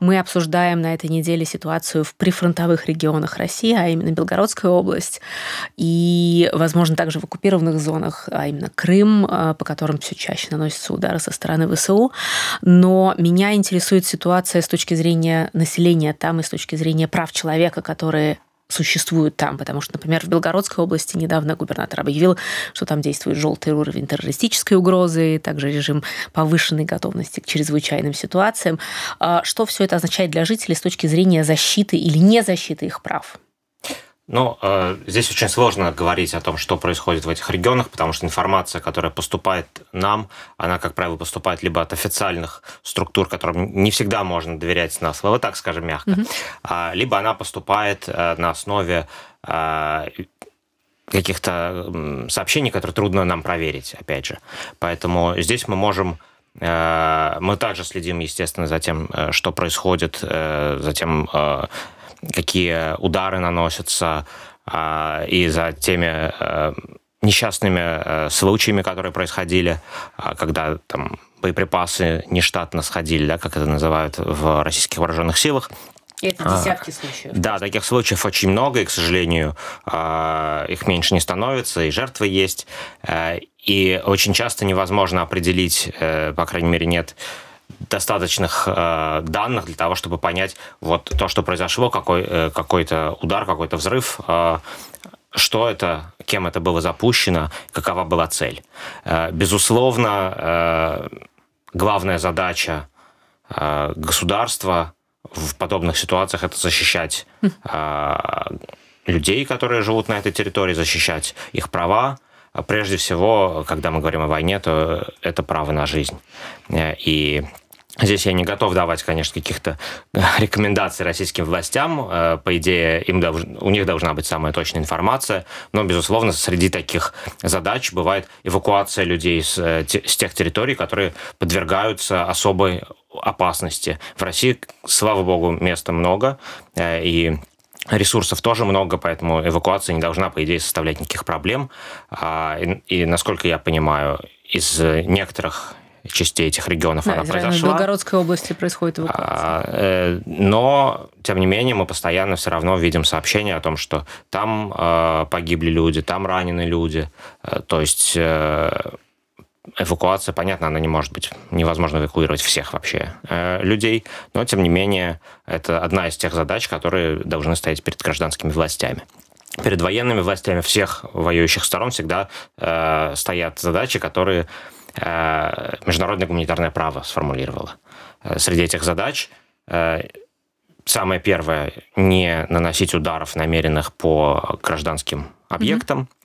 Мы обсуждаем на этой неделе ситуацию в прифронтовых регионах России, а именно Белгородская область, и, возможно, также в оккупированных зонах, а именно Крым, э, по которым все чаще наносятся удары со стороны ВСУ. Но меня интересует ситуация с точки зрения населения там и с точки зрения прав человека, которые существуют там. Потому что, например, в Белгородской области недавно губернатор объявил, что там действует желтый уровень террористической угрозы, также режим повышенной готовности к чрезвычайным ситуациям. А что все это означает для жителей с точки зрения защиты или незащиты их прав? Ну, э, здесь очень сложно говорить о том, что происходит в этих регионах, потому что информация, которая поступает нам, она, как правило, поступает либо от официальных структур, которым не всегда можно доверять на слово, так скажем мягко, mm-hmm. либо она поступает э, на основе э, каких-то сообщений, которые трудно нам проверить, опять же. Поэтому здесь мы можем э, мы также следим, естественно, за тем, что происходит, за тем, какие удары наносятся, а, и за теми э, несчастными э, случаями, которые происходили, а, когда там боеприпасы нештатно сходили, да, как это называют в российских вооруженных силах. это а, десятки случаев. Да, таких случаев очень много, и, к сожалению, их меньше не становится, и жертвы есть. Э, и очень часто невозможно определить, по крайней мере, нет достаточных э, данных для того, чтобы понять вот то, что произошло, какой, э, какой-то удар, какой-то взрыв, э, что это, кем это было запущено, какова была цель. Э, безусловно, э, главная задача э, государства в подобных ситуациях это защищать э, людей, которые живут на этой территории, защищать их права, а прежде всего, когда мы говорим о войне, то это право на жизнь. Э, и Здесь я не готов давать, конечно, каких-то э, рекомендаций российским властям. Э, по идее, им долж... у них должна быть самая точная информация. Но, безусловно, среди таких задач бывает эвакуация людей с, с тех территорий, которые подвергаются особой опасности. В России, слава богу, места много. И Ресурсов тоже много, поэтому эвакуация не должна, по идее, составлять никаких проблем. А, и, и насколько я понимаю, из некоторых частей этих регионов да, она произошла. В Белгородской области происходит а, эвакуация. Э, но, тем не менее, мы постоянно все равно видим сообщения о том, что там э, погибли люди, там ранены люди. Э, то есть эвакуация, понятно, она не может быть, невозможно эвакуировать всех вообще э, людей, но, тем не менее, это одна из тех задач, которые должны стоять перед гражданскими властями. Перед военными властями всех воюющих сторон всегда э, стоят задачи, которые э, международное гуманитарное право сформулировало. Э, среди этих задач э, самое первое – не наносить ударов намеренных по гражданским объектам. Mm-hmm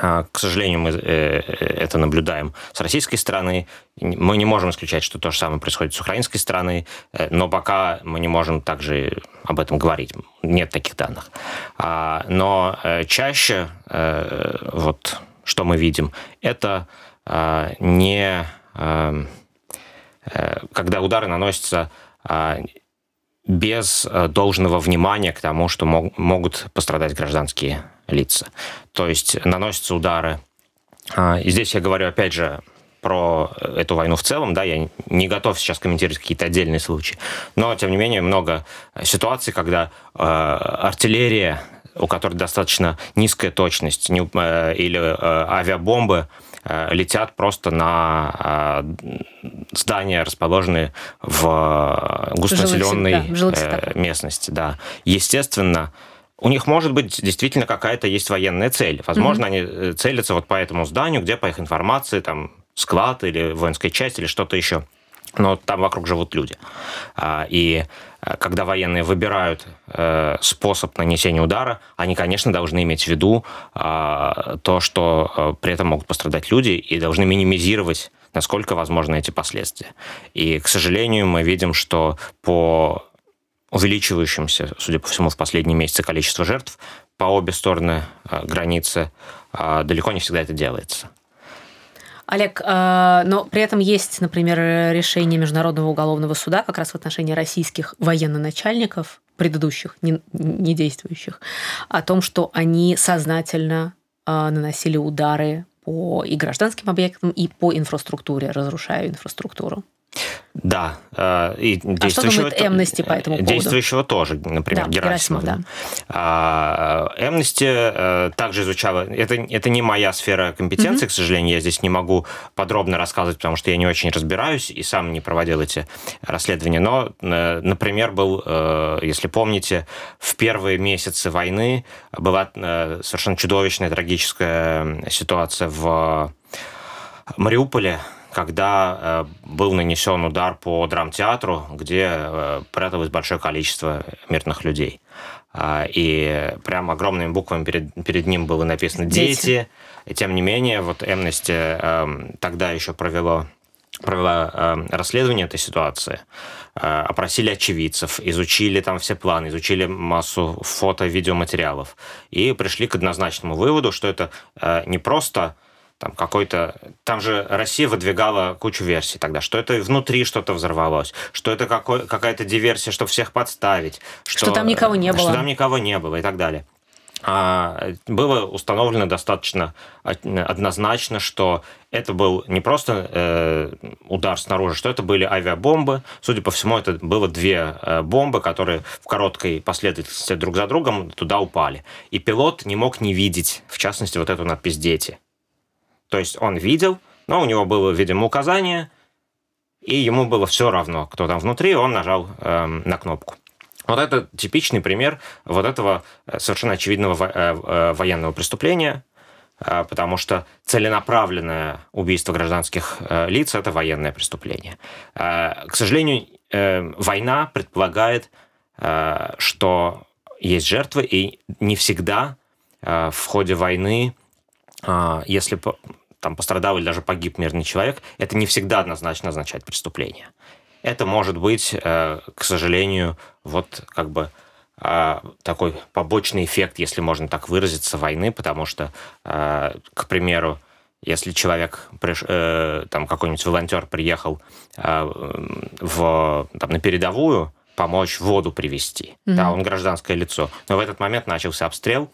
а, к сожалению, мы э, э, это наблюдаем с российской стороны. Мы не можем исключать, что то же самое происходит с украинской стороны, э, но пока мы не можем также об этом говорить. Нет таких данных. А, но чаще вот что мы видим, это не когда удары наносятся а, без должного внимания к тому, что могут пострадать гражданские лица. То есть наносятся удары. А, и здесь я говорю, опять же, про эту войну в целом, да, я не готов сейчас комментировать какие-то отдельные случаи, но, тем не менее, много ситуаций, когда э, артиллерия, у которой достаточно низкая точность, не, э, или э, авиабомбы э, летят просто на э, здания, расположенные в э, густонаселенной э, местности, да. Естественно, у них может быть действительно какая-то есть военная цель. Возможно, mm-hmm. они э, целятся вот по этому зданию, где по их информации там склад или воинская часть или что-то еще. Но там вокруг живут люди. А, и э, когда военные выбирают э, способ нанесения удара, они, конечно, должны иметь в виду а, то, что при этом могут пострадать люди, и должны минимизировать, насколько возможно, эти последствия. И, к сожалению, мы видим, что по увеличивающимся, судя по всему, в последние месяцы количество жертв по обе стороны э, границы, а, далеко не всегда это делается. Олег, э, но при этом есть, например, решение Международного уголовного суда как раз в отношении российских начальников предыдущих, не, не действующих, о том, что они сознательно э, наносили удары по и гражданским объектам, и по инфраструктуре, разрушая инфраструктуру. Да, э, и а что думает Эмнести по этому поводу? Действующего тоже, например, да, Герасимов. Герасимов да. А, Эмнести э, также изучала... Это, это не моя сфера компетенции, mm-hmm. к сожалению, я здесь не могу подробно рассказывать, потому что я не очень разбираюсь и сам не проводил эти расследования. Но, э, например, был, если помните, в первые месяцы войны была совершенно чудовищная трагическая ситуация в Мариуполе, когда э, был нанесен удар по драмтеатру, где э, пряталось большое количество мирных людей. А, и прям огромными буквами перед, перед ним было написано «Дети». И тем не менее, вот Amnesty эм, тогда еще провело провела э, расследование этой ситуации, э, опросили очевидцев, изучили там все планы, изучили массу фото, видеоматериалов и пришли к однозначному выводу, что это э, не просто там какой-то... Там же Россия выдвигала кучу версий тогда, что это внутри что-то взорвалось, что это какой, какая-то диверсия, чтобы всех подставить. Что, что там никого не э, было. Что там никого не было и так далее. А, было установлено достаточно однозначно, что это был не просто э, удар снаружи, что это были авиабомбы. Судя по всему, это было две э, бомбы, которые в короткой последовательности друг за другом туда упали. И пилот не мог не видеть, в частности, вот эту надпись «Дети». То есть он видел, но у него было, видимо, указание, и ему было все равно, кто там внутри, он нажал э, на кнопку. Вот это типичный пример вот этого э, совершенно очевидного во- э, э, военного преступления, э, потому что целенаправленное убийство гражданских э, лиц – это военное преступление. Э, к сожалению, э, война предполагает, э, что есть жертвы, и не всегда э, в ходе войны а, если там пострадал или даже погиб мирный человек, это не всегда однозначно означает преступление. Это может быть, э, к сожалению, вот как бы а, такой побочный эффект, если можно так выразиться, войны, потому что, э, к примеру, если человек, э, там какой-нибудь волонтер приехал в, там, на передовую, помочь воду привести, mm-hmm. да, он гражданское лицо, но в этот момент начался обстрел,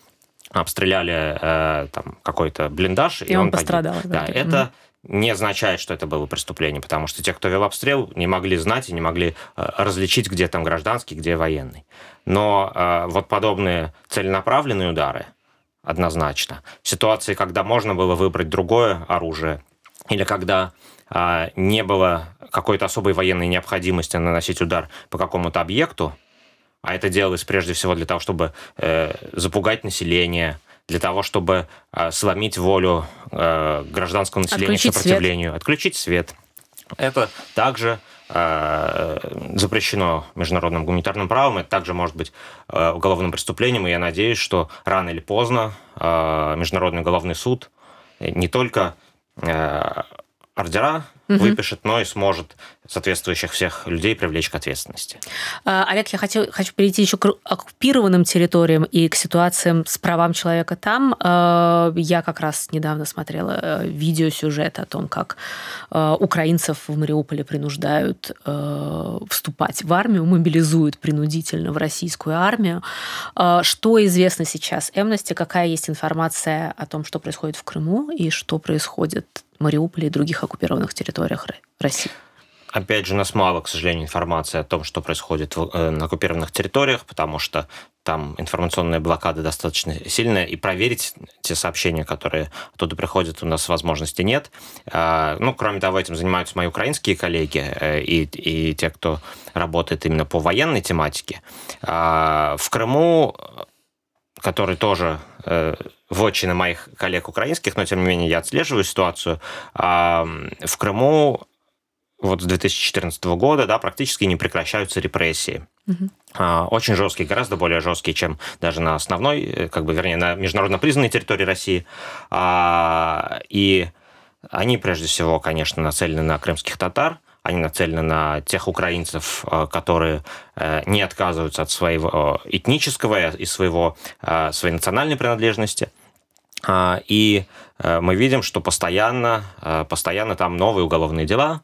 обстреляли э, там какой-то блиндаж. И, и он, он пострадал. Погиб. Да, это не означает, что это было преступление, потому что те, кто вел обстрел, не могли знать и не могли э, различить, где там гражданский, где военный. Но э, вот подобные целенаправленные удары, однозначно. Ситуации, когда можно было выбрать другое оружие, или когда э, не было какой-то особой военной необходимости наносить удар по какому-то объекту, а это делалось прежде всего для того, чтобы э, запугать население, для того, чтобы э, сломить волю э, гражданского населения отключить к сопротивлению, свет. отключить свет. Это также э, запрещено международным гуманитарным правом, это также может быть э, уголовным преступлением, и я надеюсь, что рано или поздно э, Международный уголовный суд не только ордера угу. выпишет, но и сможет соответствующих всех людей привлечь к ответственности. А, Олег, я хотел, хочу перейти еще к оккупированным территориям и к ситуациям с правам человека там. А, я как раз недавно смотрела э, видеосюжет о том, как э, украинцев в Мариуполе принуждают э, вступать в армию, мобилизуют принудительно в российскую армию. А, что известно сейчас Эмности? Какая есть информация о том, что происходит в Крыму и что происходит в Мариуполе и других оккупированных территориях России? Опять же, у нас мало, к сожалению, информации о том, что происходит э, на оккупированных территориях, потому что там информационная блокада достаточно сильная, и проверить те сообщения, которые оттуда приходят, у нас возможности нет. А, ну, кроме того, этим занимаются мои украинские коллеги э, и, и те, кто работает именно по военной тематике. А, в Крыму, который тоже э, в вотчина моих коллег украинских, но тем не менее я отслеживаю ситуацию, в Крыму вот с 2014 года, да, практически не прекращаются репрессии. Угу. Очень жесткие, гораздо более жесткие, чем даже на основной, э, как бы, вернее, на международно признанной территории России. А, и они, прежде всего, конечно, нацелены на крымских татар, они нацелены на тех украинцев, э, которые э, не отказываются от своего этнического и своего, своей национальной принадлежности. А, и мы видим, что постоянно, постоянно там новые уголовные дела,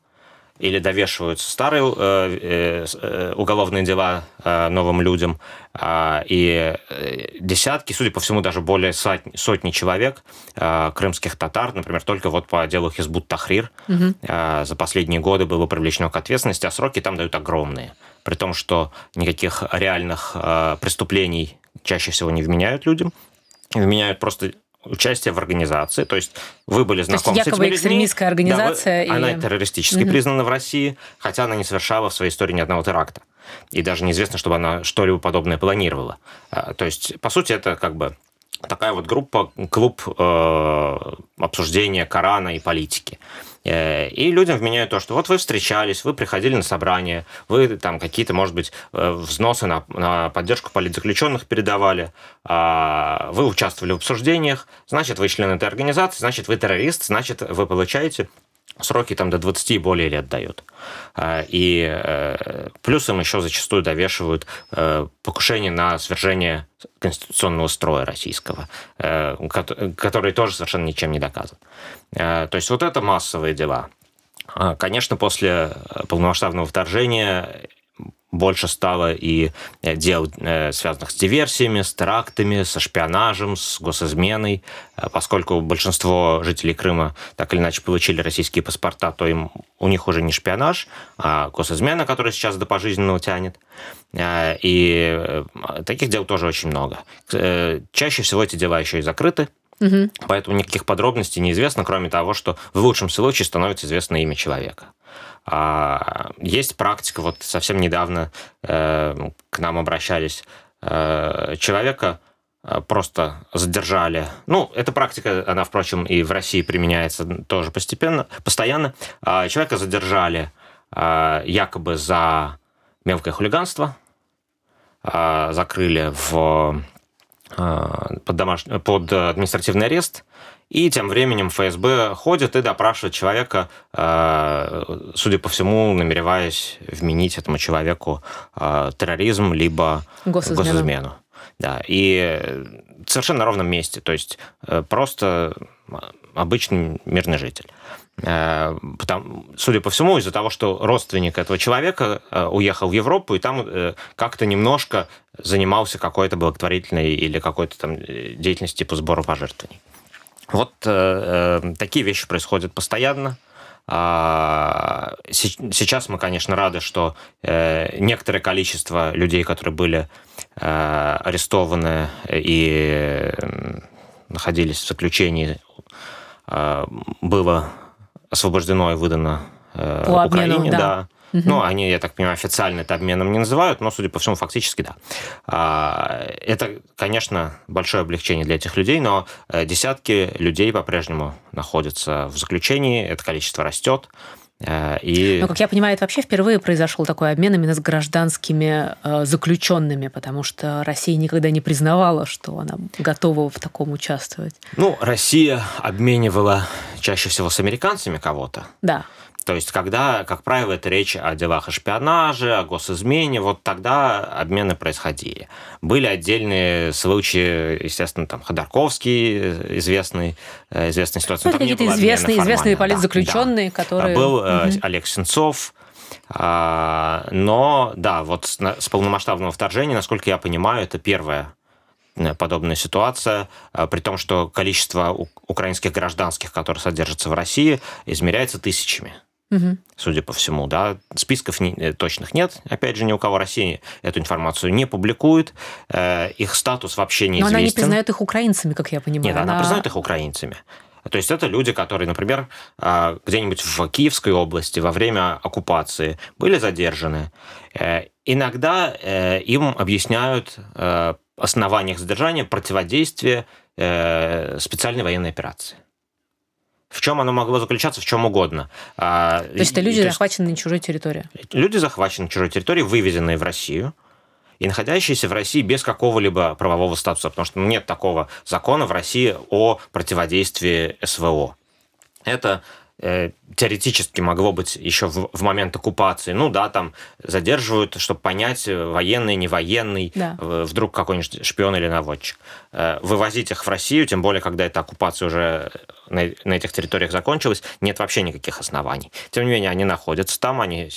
или довешиваются старые э, э, уголовные дела э, новым людям, а, э, и десятки, судя по всему, даже более сотни, сотни человек э, крымских татар, например, только вот по делу Хизбут Тахрир угу. э, за последние годы было привлечено к ответственности, а сроки там дают огромные, при том, что никаких реальных э, преступлений чаще всего не вменяют людям, вменяют просто участие в организации, то есть вы были знакомы то есть, с якобы этими экстремистская организация. Да, вы, и... Она террористически угу. признана в России, хотя она не совершала в своей истории ни одного теракта. И даже неизвестно, чтобы она что-либо подобное планировала. А, то есть, по сути, это как бы такая вот группа, клуб э, обсуждения Корана и политики. Э, и людям вменяют то, что вот вы встречались, вы приходили на собрание, вы там какие-то, может быть, э, взносы на, на поддержку политзаключенных передавали, а, вы участвовали в обсуждениях, значит, вы член этой организации, значит, вы террорист, значит, вы получаете сроки там до 20 и более лет дают. А, и э, плюс им еще зачастую довешивают э, покушение на свержение конституционного строя российского, э, который тоже совершенно ничем не доказан. То есть вот это массовые дела. А, конечно, после полномасштабного вторжения больше стало и э, дел, э, связанных с диверсиями, с терактами, со шпионажем, с госизменой. Э, поскольку большинство жителей Крыма так или иначе получили российские паспорта, то им, у них уже не шпионаж, а госизмена, которая сейчас до пожизненного тянет. И таких дел тоже очень много. Чаще всего эти дела еще и закрыты, Угу. Поэтому никаких подробностей неизвестно, кроме того, что в лучшем случае становится известно имя человека. А, есть практика, вот совсем недавно э, к нам обращались э, человека, э, просто задержали. Ну, эта практика, она, впрочем, и в России применяется тоже постепенно, постоянно. А, человека задержали э, якобы за мелкое хулиганство, э, закрыли в Э, под, домаш... под административный арест, и тем временем ФСБ ходит и допрашивает человека, э, судя по всему, намереваясь вменить этому человеку э, терроризм либо госизмену. госизмену. Да, и совершенно на ровном месте, то есть просто обычный мирный житель. Э, Потому, судя по всему, из-за того, что родственник этого человека э, уехал в Европу и там э, как-то немножко занимался какой-то благотворительной или какой-то там деятельностью типа сбора пожертвований. Вот э, такие вещи происходят постоянно. А, сейчас мы, конечно, рады, что э, некоторое количество людей, которые были э, арестованы и находились в заключении, было освобождено и выдано э, По Украине. Обмену, да. да. Угу. Ну, они, я так понимаю, официально это обменом не называют, но, судя по всему, фактически да. А, это, конечно, большое облегчение для этих людей, но э, десятки людей по-прежнему находятся в заключении, это количество растет. А, и... Но, как я понимаю, это вообще впервые произошел такой обмен именно с гражданскими э, заключенными, потому что Россия никогда не признавала, что она готова в таком участвовать. Ну, Россия обменивала чаще всего с американцами кого-то. Да. То есть, когда, как правило, это речь о делах о шпионаже, о госизмене, вот тогда обмены происходили. Были отдельные случаи, естественно, там Ходорковский, э, известный, э, известная ситуация. Ну, ну какие-то известные, известные политзаключенные, да, которые... Да, был угу. Олег Сенцов, а, но, да, вот с полномасштабного вторжения, насколько я понимаю, это первая подобная ситуация, а, при том, что количество украинских гражданских, которые содержатся в России, измеряется тысячами угу. судя по всему, да. Списков не, э, точных нет. Опять же, ни у кого России эту информацию не публикует. Э, их статус вообще не Но известен. она не признает их украинцами, как я понимаю. Нет, она, она признает их украинцами. То есть это люди, которые, например, э, где-нибудь в Киевской области во время оккупации были задержаны. Э, иногда им объясняют основания их задержания противодействие специальной военной операции. В чем оно могло заключаться, в чем угодно. А, то есть это люди, захваченные на чужой территории? Люди, захваченные на чужой территории, вывезенные в Россию, и находящиеся в России без какого-либо правового статуса, потому что нет такого закона в России о противодействии СВО. Это Э, теоретически могло быть еще в, в момент оккупации. Ну да, там задерживают, чтобы понять, э, военный, не военный, да. вдруг какой-нибудь шпион или наводчик. Э, вывозить их в Россию, тем более, когда эта оккупация уже на, на этих территориях закончилась, нет вообще никаких оснований. Тем не менее, они находятся там, они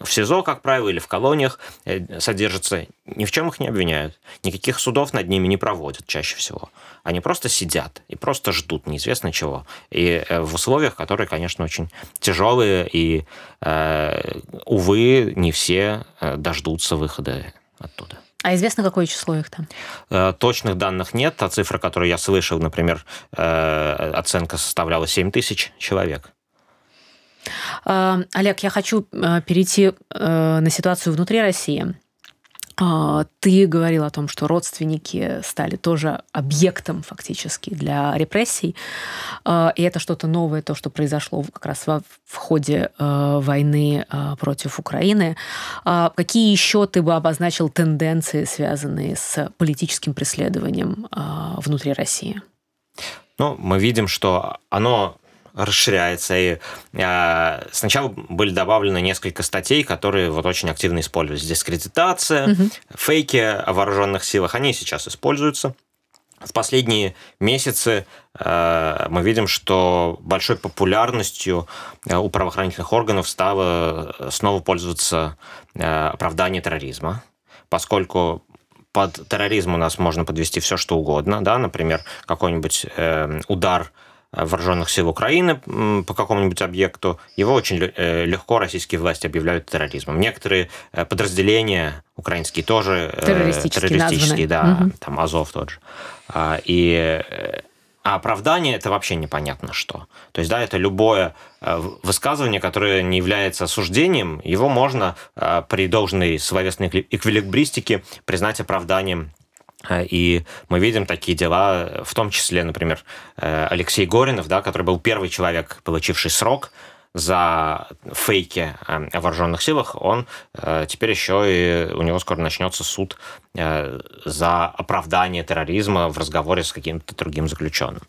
в СИЗО, как правило, или в колониях э, содержатся, ни в чем их не обвиняют, никаких судов над ними не проводят чаще всего. Они просто сидят и просто ждут неизвестно чего. И э, в условиях, которые, конечно, очень тяжелые, и, э, увы, не все дождутся выхода оттуда. А известно, какое число их там? Точных данных нет. А цифра, которую я слышал, например, оценка составляла 7 тысяч человек. Э, Олег, я хочу э, перейти э, на ситуацию внутри России. Ты говорил о том, что родственники стали тоже объектом фактически для репрессий. И это что-то новое, то, что произошло как раз в ходе войны против Украины. Какие еще ты бы обозначил тенденции, связанные с политическим преследованием внутри России? Ну, мы видим, что оно расширяется. И э, сначала были добавлены несколько статей, которые вот очень активно использовались. Дискредитация, угу. фейки о вооруженных силах. Они сейчас используются. В последние месяцы э, мы видим, что большой популярностью э, у правоохранительных органов стало э, снова пользоваться э, оправдание терроризма, поскольку под терроризм у нас можно подвести все, что угодно, да, например, какой-нибудь э, удар вооруженных сил Украины по какому-нибудь объекту, его очень э, легко российские власти объявляют терроризмом. Некоторые э, подразделения украинские тоже э, террористические, террористические да, угу. там Азов тот же. А, и а оправдание это вообще непонятно что. То есть, да, это любое высказывание, которое не является осуждением, его можно при должной словесной эквилибристике признать оправданием Э, и мы видим такие дела, в том числе, например, э, Алексей Горинов, да, который был первый человек, получивший срок за фейки о вооруженных силах, он э, теперь еще и у него скоро начнется суд за оправдание терроризма в разговоре с каким-то другим заключенным.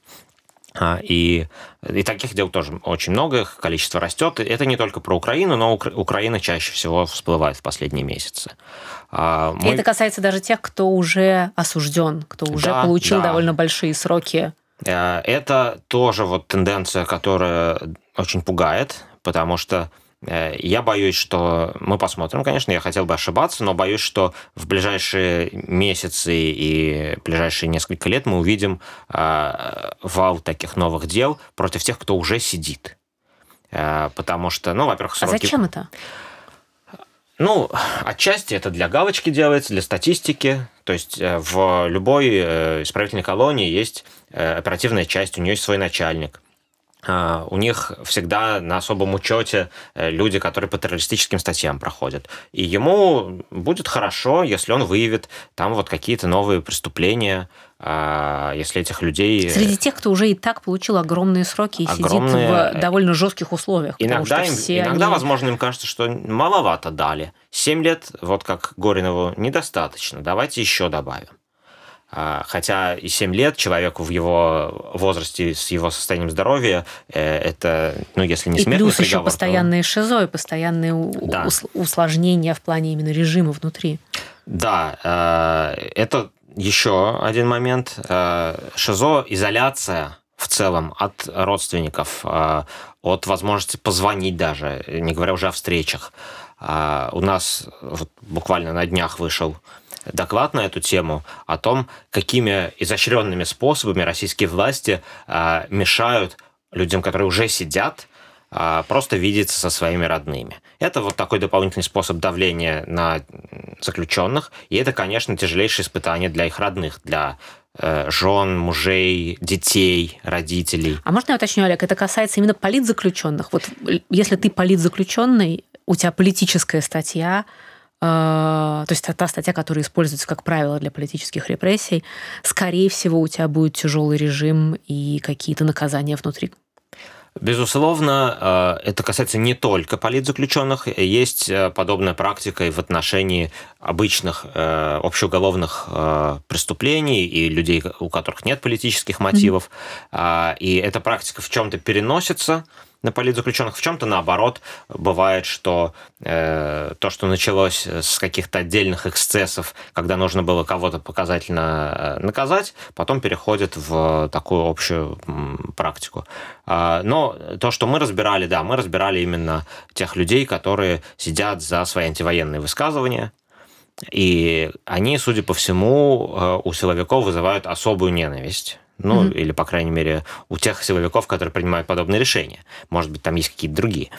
А, и, и таких дел тоже очень много, их количество растет. Это не только про Украину, но Укра- Украина чаще всего всплывает в последние месяцы. А, мы... И это касается даже тех, кто уже осужден, кто уже да, получил да. довольно большие сроки. Э, это тоже вот тенденция, которая очень пугает, потому что Э, я боюсь, что мы посмотрим, конечно, я хотел бы ошибаться, но боюсь, что в ближайшие месяцы и ближайшие несколько лет мы увидим э, вал таких новых дел против тех, кто уже сидит. Э, потому что, ну, во-первых, а сроки... А зачем это? Ну, отчасти это для галочки делается, для статистики. То есть в любой исправительной колонии есть оперативная часть, у нее есть свой начальник. А, у них всегда на особом учете э, люди, которые по террористическим статьям проходят. И ему будет хорошо, если он выявит там вот какие-то новые преступления, а, если этих людей... Э, Среди тех, кто уже и так получил огромные сроки и огромные... сидит в э, довольно жестких условиях. Иногда, им, иногда они... возможно, им кажется, что маловато дали. Семь лет, вот как Горинову, недостаточно. Давайте еще добавим. А, хотя и 7 лет человеку в его возрасте, с его состоянием здоровья, э, это, ну, если не смертный И плюс еще постоянные то... шизо и постоянные да. усложнения в плане именно режима внутри. Да, э, это еще один момент. Э, шизо, изоляция в целом от родственников, от возможности позвонить даже, не говоря уже о встречах. У нас вот буквально на днях вышел доклад на эту тему о том, какими изощренными способами российские власти а, мешают людям, которые уже сидят, а, просто видеться со своими родными. Это вот такой дополнительный способ давления на заключенных, и это, конечно, тяжелейшее испытание для их родных, для э, жен, мужей, детей, родителей. А можно я уточню, Олег, это касается именно политзаключенных? Вот э, если ты политзаключенный, у тебя политическая статья, а, то есть та статья, которая используется, как правило, для политических репрессий, скорее всего, у тебя будет тяжелый режим и какие-то наказания внутри. Безусловно, а, это касается не только политзаключенных. Есть а, подобная практика и в отношении обычных э, общеуголовных э, преступлений и людей, у которых нет политических мотивов. Mm-hmm. И эта практика в чем-то переносится на политзаключенных. В чем-то наоборот бывает, что э, то, что началось э, с каких-то отдельных эксцессов, когда нужно было кого-то показательно э, наказать, потом переходит в такую общую практику. Э, но то, что мы разбирали, да, мы разбирали именно тех людей, которые сидят за свои антивоенные высказывания, и они, судя по всему, э, у силовиков вызывают особую ненависть ну mm-hmm. или, по крайней мере, у тех силовиков, которые принимают подобные решения. Может быть, там есть какие-то другие.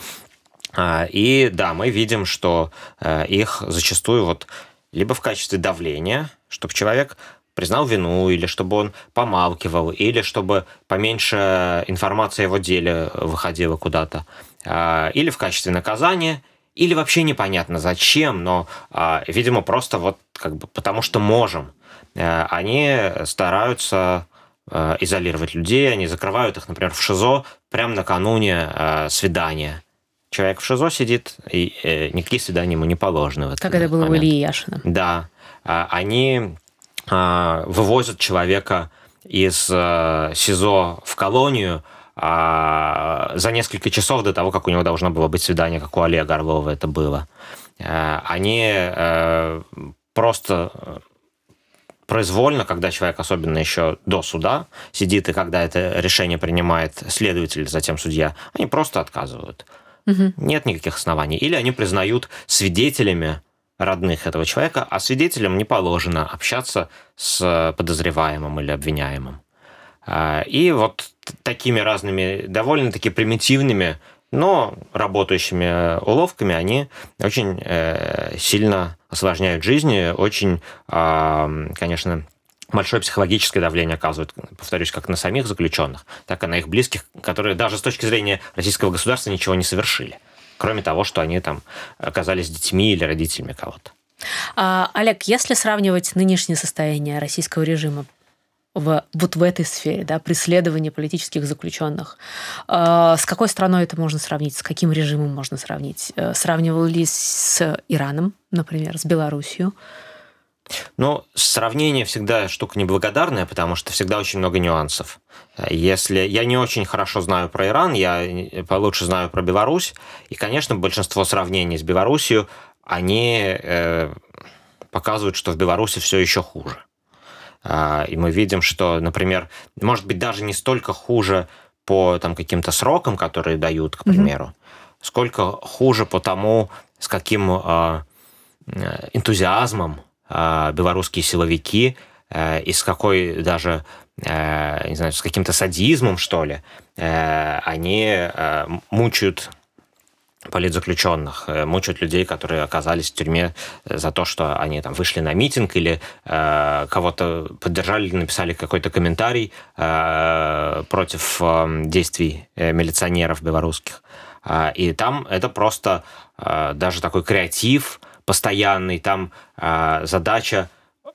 А, и да, мы видим, что э, их зачастую вот либо в качестве давления, чтобы человек признал вину, или чтобы он помалкивал, или чтобы поменьше информации о его деле выходила куда-то, а, или в качестве наказания, или вообще непонятно зачем, но, а, видимо, просто вот как бы потому что можем. Э, они стараются Э, изолировать людей, они закрывают их, например, в ШИЗО прямо накануне э, свидания. Человек в ШИЗО сидит, и э, никакие свидания ему не положены. В этот как это было у Ильи Яшина. Да. Э, они э, вывозят человека из э, СИЗО в колонию, а за несколько часов до того, как у него должно было быть свидание, как у Олега Орлова это было. Э, они э, просто произвольно, когда человек, особенно еще до суда, сидит, и когда это решение принимает следователь, затем судья, они просто отказывают. Угу. Нет никаких оснований. Или они признают свидетелями родных этого человека, а свидетелям не положено общаться с подозреваемым или обвиняемым. А, и вот такими разными, довольно-таки примитивными но работающими уловками они очень э, сильно осложняют жизнь, очень, а, конечно, большое психологическое давление оказывают, повторюсь, как на самих заключенных, так и на их близких, которые даже с точки зрения российского государства ничего не совершили, кроме того, что они там оказались детьми или родителями кого-то. А, Олег, если сравнивать нынешнее состояние российского режима в, вот в этой сфере, да, преследование политических заключенных. А, с какой страной это можно сравнить, с каким режимом можно сравнить? Э, Сравнивали с Ираном, например, с Белоруссией? Ну, сравнение всегда штука неблагодарная, потому что всегда очень много нюансов. Если я не очень хорошо знаю про Иран, я э, получше знаю про Беларусь, и, конечно, большинство сравнений с Беларусью, они э, показывают, что в Беларуси все еще хуже. А, и мы видим, что, например, может быть, даже не столько хуже по там, каким-то срокам, которые дают, к примеру, угу. сколько хуже по тому, с каким а, энтузиазмом а, белорусские силовики э, и с какой даже, э, не знаю, с каким-то садизмом, что ли, э, они мучают политзаключенных, э, мучают людей, которые оказались в тюрьме э, за то, что они там вышли на митинг или э, кого-то поддержали, написали какой-то комментарий э, против эм, э, действий милиционеров белорусских. А, и там это просто э, даже такой креатив постоянный, там задача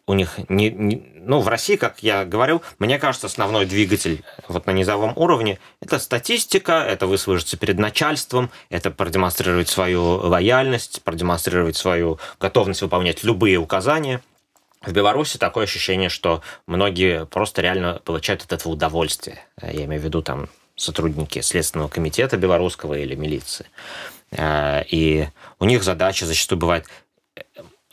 у них не, не, ну, в России, как я говорил, мне кажется, основной двигатель вот на низовом уровне – это статистика, это выслужиться перед начальством, это продемонстрировать свою лояльность, продемонстрировать свою готовность выполнять любые указания. В Беларуси такое ощущение, что многие просто реально получают от этого удовольствие. Я имею в виду там сотрудники Следственного комитета белорусского или милиции. А, и у них задача зачастую бывает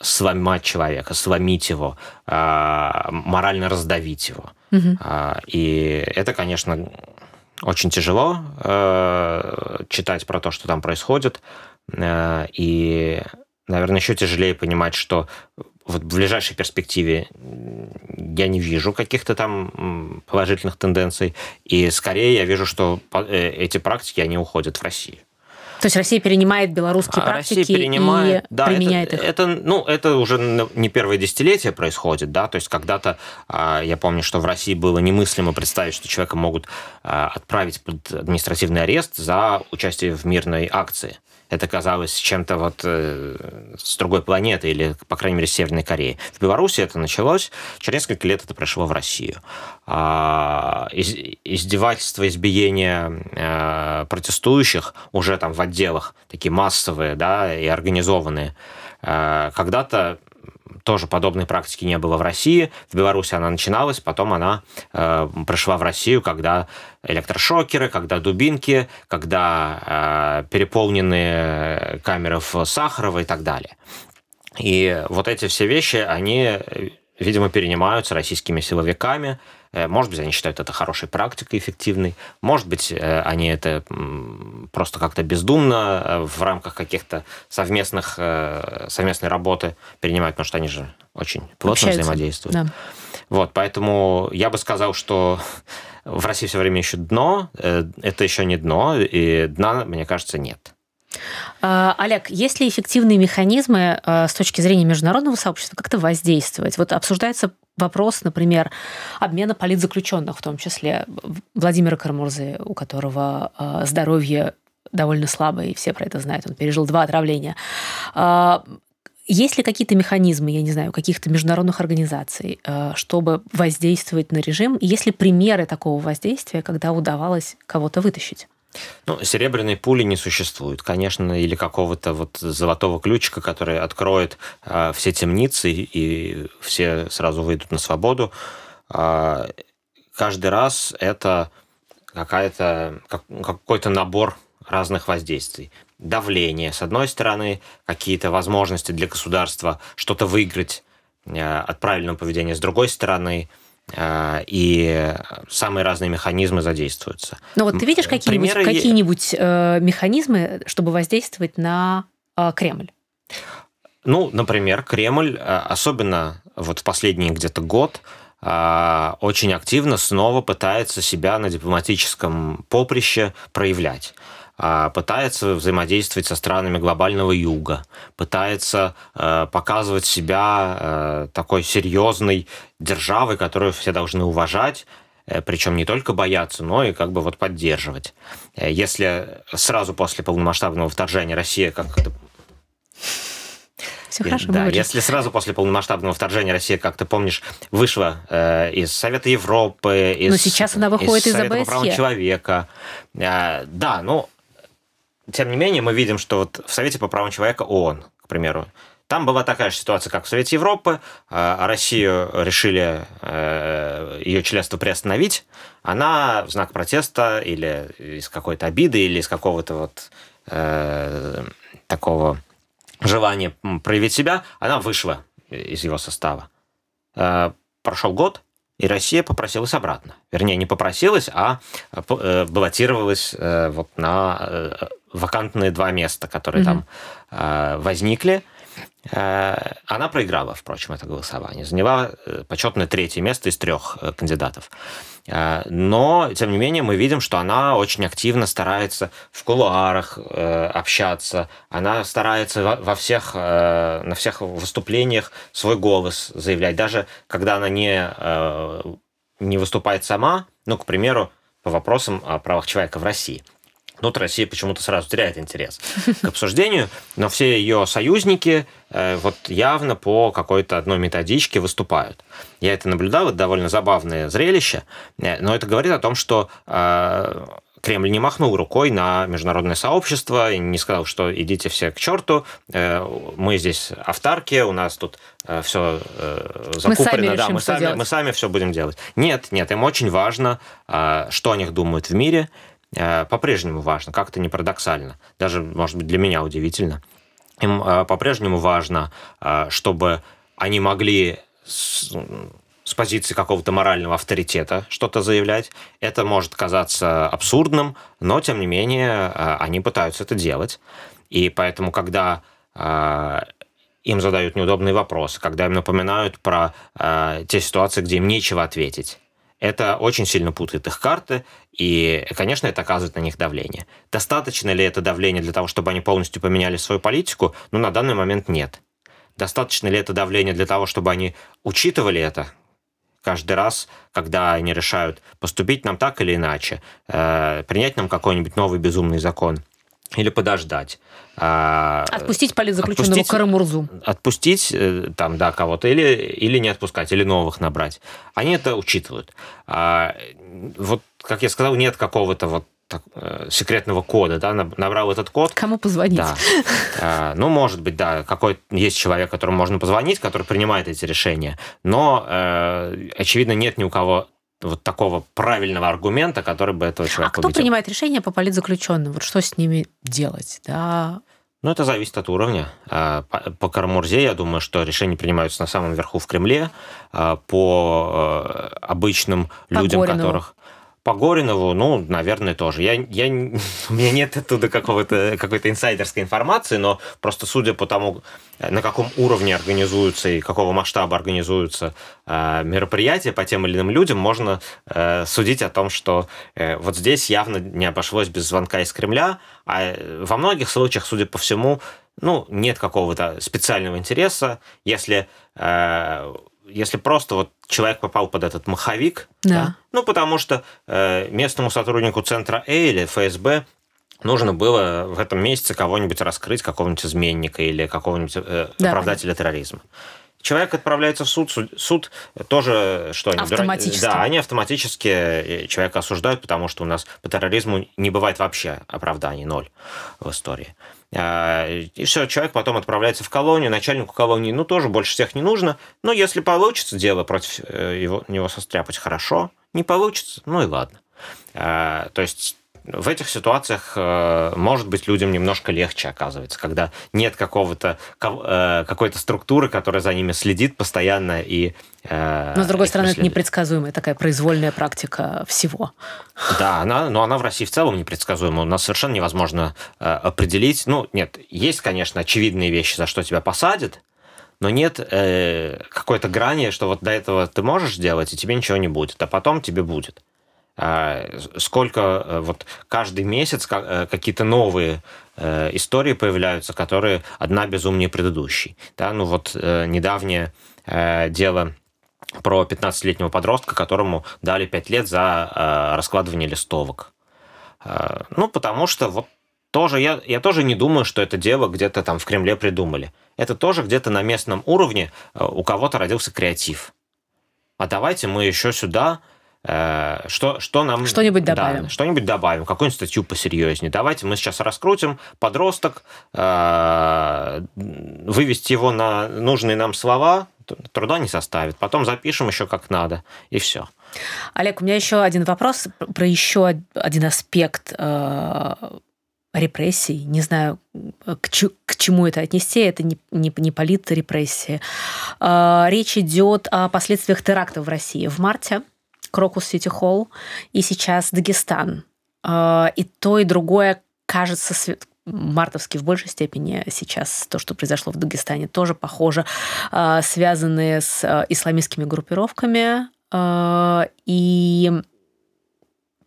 сломать человека, сломить его, а, морально раздавить его. Угу. И это, конечно, очень тяжело э, читать про то, что там происходит. Э, и, наверное, еще тяжелее понимать, что вот в ближайшей перспективе я не вижу каких-то там положительных тенденций. И скорее я вижу, что э, эти практики, они уходят в Россию. То есть Россия перенимает белорусские а, практики перенимает, и да, применяет это, их? Это, ну, это уже не первое десятилетие происходит, да, то есть когда-то, а, я помню, что в России было немыслимо представить, что человека могут а, отправить под административный арест за участие в мирной акции это казалось чем-то вот э, с другой планеты или, по крайней мере, Северной Кореи. В Беларуси это началось, через несколько лет это пришло в Россию. А, из, издевательства, избиения э, протестующих уже там в отделах, такие массовые, да, и организованные, э, когда-то тоже подобной практики не было в России. В Беларуси она начиналась, потом она э, пришла в Россию, когда электрошокеры, когда дубинки, когда э, переполненные камеры в Сахарова и так далее. И вот эти все вещи, они, э, видимо, перенимаются российскими силовиками, Э, может быть, они считают это хорошей практикой, эффективной. Может быть, э, они это просто как-то бездумно э, в рамках каких-то совместных, совместной работы принимают, потому что они же очень плотно Общаются. взаимодействуют. Да. Вот, поэтому я бы сказал, что в России все время еще дно, это еще не дно, и дна, мне кажется, нет. А, Олег, есть ли эффективные механизмы с точки зрения международного сообщества как-то воздействовать? Вот обсуждается вопрос, например, обмена политзаключенных, в том числе Владимира Кармурзы, у которого а, здоровье довольно слабое, и все про это знают, он пережил два отравления. А, есть ли какие-то механизмы, я не знаю, каких-то международных организаций, а, чтобы воздействовать на режим? Есть ли примеры такого воздействия, когда удавалось кого-то вытащить? Ну, серебряной пули не существует, конечно, или какого-то вот золотого ключика, который откроет э, все темницы и все сразу выйдут на свободу. Э, каждый раз это какая-то как, какой-то набор разных воздействий. Давление, с одной стороны, какие-то возможности для государства что-то выиграть э, от правильного поведения, с другой стороны, а, и самые разные механизмы задействуются. Ну вот ты видишь какие-нибудь Примеры... какие э, механизмы, чтобы воздействовать на а, Кремль? Ну, например, Кремль, э, особенно вот в последний где-то год, а, очень активно снова пытается себя на дипломатическом поприще проявлять. А, пытается взаимодействовать со странами глобального юга, пытается э, показывать себя э, такой серьезной державой, которую все должны уважать, э, причем не только бояться, но и как бы вот поддерживать. Если сразу после полномасштабного вторжения Россия как все хорошо. Да, если сразу после полномасштабного вторжения Россия как ты помнишь, вышла э, из Совета Европы, из, Но сейчас она выходит из, из Совета из ОБСЕ. по правам человека. Э, да, ну тем не менее, мы видим, что вот в Совете по правам человека ООН, к примеру, там была такая же ситуация, как в Совете Европы. Э, а Россию решили э, ее членство приостановить. Она в знак протеста или из какой-то обиды, или из какого-то вот э, такого желания проявить себя, она вышла из его состава. Э, Прошел год, и Россия попросилась обратно. Вернее, не попросилась, а баллотировалась вот на вакантные два места, которые mm-hmm. там э, возникли. Э, она проиграла, впрочем, это голосование. Заняла э, почетное третье место из трех э, кандидатов. Э, но, тем не менее, мы видим, что она очень активно старается в кулуарах э, общаться. Она старается во, во всех, э, на всех выступлениях свой голос заявлять. Даже когда она не, э, не выступает сама, ну, к примеру, по вопросам о правах человека в России тут ну, Россия почему-то сразу теряет интерес к обсуждению, но все ее союзники э, вот явно по какой-то одной методичке выступают. Я это наблюдал, это довольно забавное зрелище, э, но это говорит о том, что э, Кремль не махнул рукой на международное сообщество и не сказал, что идите все к черту, мы здесь автарки, у нас тут все закуплено, мы да, решим, мы сами, мы сами все будем делать. Нет, нет, им очень важно, что о них думают в мире, Э, по-прежнему важно, как это не парадоксально, даже, может быть, для меня удивительно. Им э, по-прежнему важно, э, чтобы они могли с позиции какого-то морального авторитета что-то заявлять. Это может казаться абсурдным, но, тем не менее, они пытаются это делать. И поэтому, когда им задают неудобные вопросы, когда им напоминают про те ситуации, где им нечего ответить, это очень сильно путает их карты, и, конечно, это оказывает на них давление. Достаточно ли это давление для того, чтобы они полностью поменяли свою политику? Ну, на данный момент нет. Достаточно ли это давление для того, чтобы они учитывали это каждый раз, когда они решают поступить нам так или иначе, э, принять нам какой-нибудь новый безумный закон – или подождать. А, отпустить политзаключенного отпустить, Карамурзу. Отпустить э, там, да, кого-то, или, или не отпускать, или новых набрать. Они это учитывают. А, вот, как я сказал, нет какого-то вот так, э, секретного кода, да, набрал этот код. Кому позвонить? Да. А, ну, может быть, да, какой есть человек, которому можно позвонить, который принимает эти решения, но, э, очевидно, нет ни у кого вот такого правильного аргумента, который бы этого человека А кто убедил. принимает решение по политзаключенным? Вот что с ними делать? Да? Ну, это зависит от уровня. А, по кармурзе, я думаю, что решения принимаются на самом верху в Кремле. А, по э, обычным по людям, Горину. которых... По Горинову, ну, наверное, тоже. Я, я, у меня нет оттуда какого-то, какой-то инсайдерской информации, но просто судя по тому, э, на каком уровне организуются и какого масштаба организуются э, мероприятия по тем или иным людям, можно э, судить о том, что э, вот здесь явно не обошлось без звонка из Кремля, а э, во многих случаях, судя по всему, ну, нет какого-то специального интереса. Если э, если просто вот человек попал под этот маховик, да. Да, ну потому что э, местному сотруднику центра А или ФСБ нужно было в этом месяце кого-нибудь раскрыть, какого-нибудь изменника или какого-нибудь э, да. оправдателя терроризма человек отправляется в суд, суд, суд тоже что они автоматически. Да, они автоматически э, человека осуждают, потому что у нас по терроризму не бывает вообще оправданий ноль в истории. А, и все, человек потом отправляется в колонию, начальнику колонии, ну, тоже больше всех не нужно. Но если получится дело против э, его, него состряпать, хорошо. Не получится, ну и ладно. А, то есть в этих ситуациях, э, может быть, людям немножко легче оказывается, когда нет какого-то э, какой-то структуры, которая за ними следит постоянно и э, но, с другой стороны, это непредсказуемая такая произвольная практика всего. Да, она, но она в России в целом непредсказуема. У нас совершенно невозможно определить. Ну, нет, есть, конечно, очевидные вещи, за что тебя посадят, но нет э, какой-то грани, что вот до этого ты можешь делать, и тебе ничего не будет, а потом тебе будет. А, сколько э, вот каждый месяц э, какие-то новые э, истории появляются, которые одна безумнее предыдущей. Да, ну вот недавнее дело про 15-летнего подростка, которому дали 5 лет за раскладывание листовок. Ну, потому что вот тоже я, я тоже не думаю, что это дело где-то там в Кремле придумали. Это тоже где-то на местном уровне у кого-то родился креатив. А давайте мы еще сюда Э, что, что нам... Что-нибудь добавим. Да, что-нибудь добавим, какую-нибудь статью посерьезнее. Давайте мы сейчас раскрутим подросток, э, вывести его на нужные нам слова, труда не составит. Потом запишем еще как надо, и все. Олег, у меня еще один вопрос про еще один аспект э, репрессий. Не знаю, к, чу- к чему это отнести, это не, не, не политрепрессии. Речь идет о последствиях терактов в России в марте Крокус Сити Холл, и сейчас Дагестан. Э, и то, и другое кажется мартовский в большей степени сейчас то, что произошло в Дагестане, тоже похоже, э, связаны с э, исламистскими группировками. И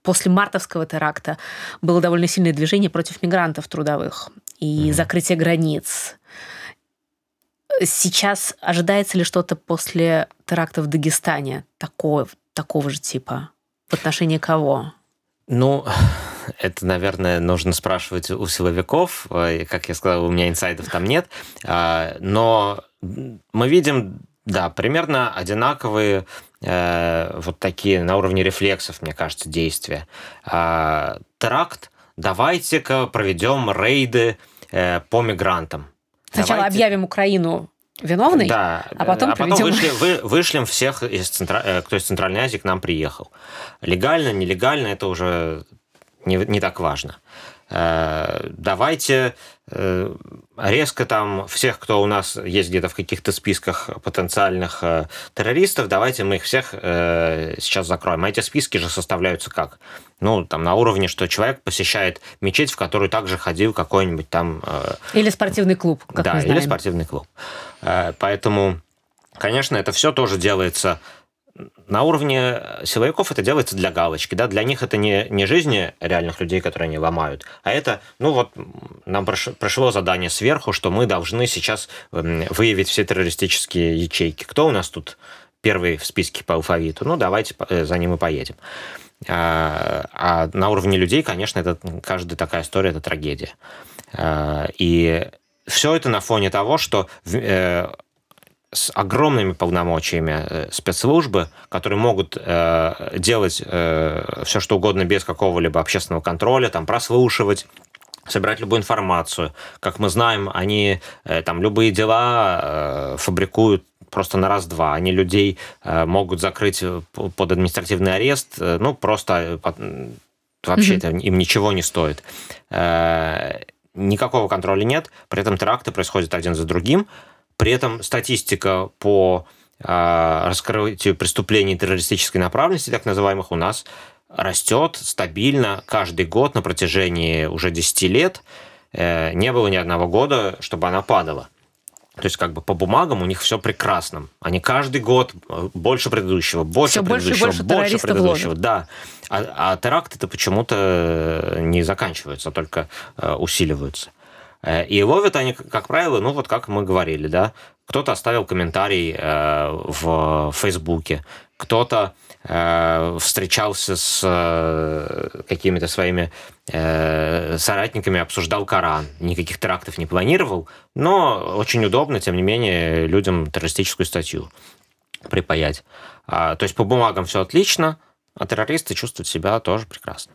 после мартовского теракта было довольно сильное движение против мигрантов трудовых и mm-hmm. закрытие границ. Сейчас ожидается ли что-то после теракта в Дагестане такое, такого же типа? В отношении кого? Ну, это, наверное, нужно спрашивать у силовиков. Как я сказал, у меня инсайдов там нет. А, но мы видим, да, примерно одинаковые э, вот такие на уровне рефлексов, мне кажется, действия. А, тракт давайте-ка проведем рейды э, по мигрантам. Сначала Давайте. объявим Украину виновный, да, а потом, а потом вышли, вы, вышлем всех, из центра, э, кто из Центральной Азии к нам приехал. Легально, нелегально, это уже не, не так важно. Э, давайте э, резко там всех, кто у нас есть где-то в каких-то списках потенциальных э, террористов, давайте мы их всех сейчас закроем. А эти списки же составляются как? Ну, там на уровне, что человек посещает мечеть, в которую также ходил какой-нибудь там... Или спортивный клуб, как Да, или спортивный клуб. Поэтому, конечно, это все тоже делается на уровне э, силовиков это делается для галочки, да, для них это не, не жизни реальных людей, которые они ломают, а это, ну вот, нам прошло задание сверху, что мы должны сейчас эм, выявить все террористические ячейки. Кто у нас тут первый в списке по алфавиту? Ну, давайте э, за ним и поедем. А, а на уровне людей, конечно, это каждая такая история, это трагедия. А, и все это на фоне того, что э, с огромными полномочиями э, спецслужбы, которые могут э, делать э, все что угодно без какого-либо общественного контроля, там прослушивать собирать любую информацию. Как мы знаем, они э, там любые дела э, фабрикуют просто на раз-два. Они людей э, могут закрыть э, под административный арест, э, ну, просто э, вообще mm-hmm. это им ничего не стоит. Э, никакого контроля нет, при этом теракты происходят один за другим. При этом статистика по а, раскрытию преступлений террористической направленности, так называемых, у нас растет стабильно каждый год на протяжении уже 10 лет. Э, не было ни одного года, чтобы она падала. То есть как бы по бумагам у них все прекрасно. Они каждый год э, больше предыдущего, больше все предыдущего, больше, больше, больше предыдущего. Да. А, а теракты-то почему-то э, не заканчиваются, а только э, усиливаются. Э, и ловят они, как правило, ну вот как мы говорили, да, кто-то оставил комментарий э, в Фейсбуке, кто-то э, встречался с какими-то своими соратниками, обсуждал Коран, никаких терактов не планировал, но очень удобно, тем не менее, людям террористическую статью припаять. А, то есть по бумагам все отлично, а террористы чувствуют себя тоже прекрасно.